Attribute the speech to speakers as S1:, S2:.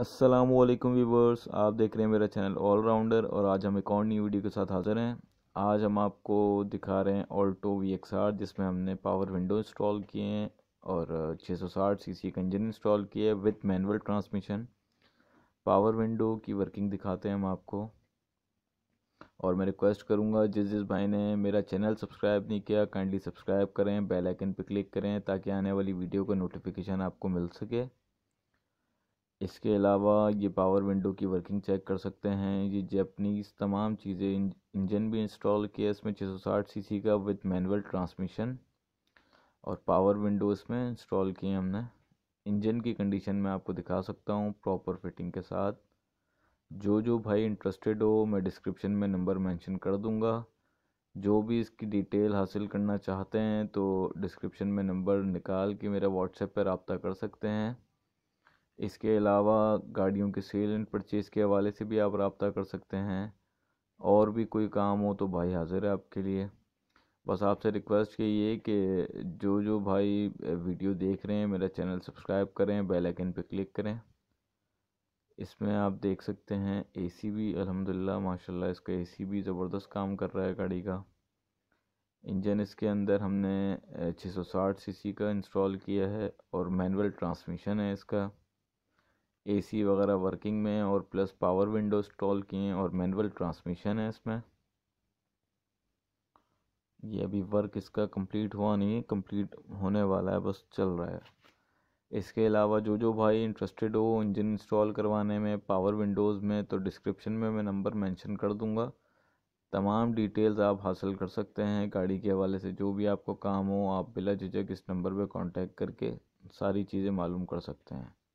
S1: Aslam viewers आप देख रहे हैं मेरा चैनल ऑलराउंडर और आज हम एक और न्यू वीडियो के साथ हाज़िर हैं आज हम आपको दिखा रहे हैं ऑल्टो वी एक्स आर जिसमें हमने पावर विंडो इंस्टॉल किए हैं और 660 सीसी का इंजन इंस्टॉल किया है with manual transmission power window की वर्किंग दिखाते हैं हम आपको और मैं रिक्वेस्ट करूँगा जिस जिस भाई ने मेरा चैनल सब्सक्राइब नहीं किया काइंडली सब्सक्राइब करें बेलाइकन पर क्लिक करें ताकि आने वाली वीडियो का नोटिफिकेशन आपको मिल सके इसके अलावा ये पावर विंडो की वर्किंग चेक कर सकते हैं ये जैपनीज़ तमाम चीज़ें इंजन भी इंस्टॉल किया इसमें 660 सीसी का विद मैनुअल ट्रांसमिशन और पावर विंडो इसमें इंस्टॉल किए हमने इंजन की कंडीशन में आपको दिखा सकता हूँ प्रॉपर फिटिंग के साथ जो जो भाई इंटरेस्टेड हो मैं डिस्क्रिप्शन में नंबर मेंशन कर दूँगा जो भी इसकी डिटेल हासिल करना चाहते हैं तो डिस्क्रिप्शन में नंबर निकाल के मेरा व्हाट्सएप पर रबता कर सकते हैं इसके अलावा गाड़ियों के सेल एंड परचेज़ के हवाले से भी आप रबता कर सकते हैं और भी कोई काम हो तो भाई हाज़िर है आपके लिए बस आपसे रिक्वेस्ट यही है कि जो जो भाई वीडियो देख रहे हैं मेरा चैनल सब्सक्राइब करें बेल आइकन पे क्लिक करें इसमें आप देख सकते हैं एसी भी अल्हम्दुलिल्लाह माशाल्लाह इसका एसी भी ज़बरदस्त काम कर रहा है गाड़ी का इंजन इसके अंदर हमने 660 सीसी का इंस्टॉल किया है और मैनुअल ट्रांसमिशन है इसका एसी वगैरह वर्किंग में है और प्लस पावर विंडो इंस्टॉल किए हैं और मैनुअल ट्रांसमिशन है इसमें ये अभी वर्क इसका कंप्लीट हुआ नहीं है कंप्लीट होने वाला है बस चल रहा है इसके अलावा जो जो भाई इंटरेस्टेड हो इंजन इंस्टॉल करवाने में पावर विंडोज़ में तो डिस्क्रिप्शन में मैं नंबर मेंशन कर दूंगा तमाम डिटेल्स आप हासिल कर सकते हैं गाड़ी के हवाले से जो भी आपको काम हो आप बिला झिझक इस नंबर पर कॉन्टेक्ट करके सारी चीज़ें मालूम कर सकते हैं